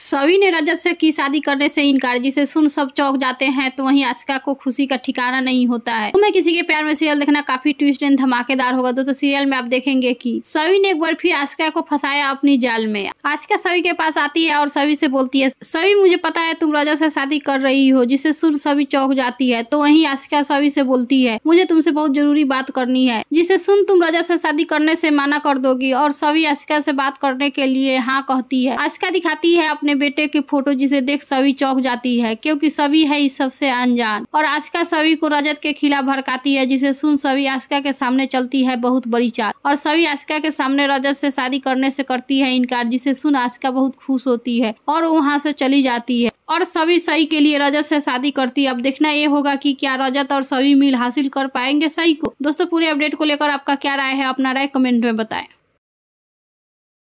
सभी ने रजत से की शादी करने से इनकार जिसे सुन सब चौक जाते हैं तो वहीं आशिका को खुशी का ठिकाना नहीं होता है तुम्हें तो किसी के प्यार में सीरियल देखना काफी ट्विस्ट एंड धमाकेदार होगा दोस्तों तो सीरियल में आप देखेंगे कि सभी ने एक बार फिर आशिका को फंसाया अपनी जाल में आशिका सभी के पास आती है और सभी से बोलती है सभी मुझे पता है तुम रजत से शादी कर रही हो जिसे सुन सभी चौक जाती है तो वही आशिका सभी से बोलती है मुझे तुमसे बहुत जरूरी बात करनी है जिसे सुन तुम रजत से शादी करने से मना कर दोगी और सभी आशिका से बात करने के लिए हाँ कहती है आशिका दिखाती है अपने अपने बेटे की फोटो जिसे देख सभी चौक जाती है क्योंकि सभी है इस सबसे अनजान और आशिका सभी को रजत के खिलाफ भड़काती है जिसे सुन सभी आशिका के सामने चलती है बहुत बड़ी चाल और सभी आशिका के सामने रजत से शादी करने से करती है इनकार जिसे सुन आशिका बहुत खुश होती है और वहाँ से चली जाती है और सभी सही के लिए रजत से शादी करती है अब देखना ये होगा कि क्या रजत और सभी मिल हासिल कर पाएंगे सही को दोस्तों पूरे अपडेट को लेकर आपका क्या राय है अपना राय कमेंट में बताएं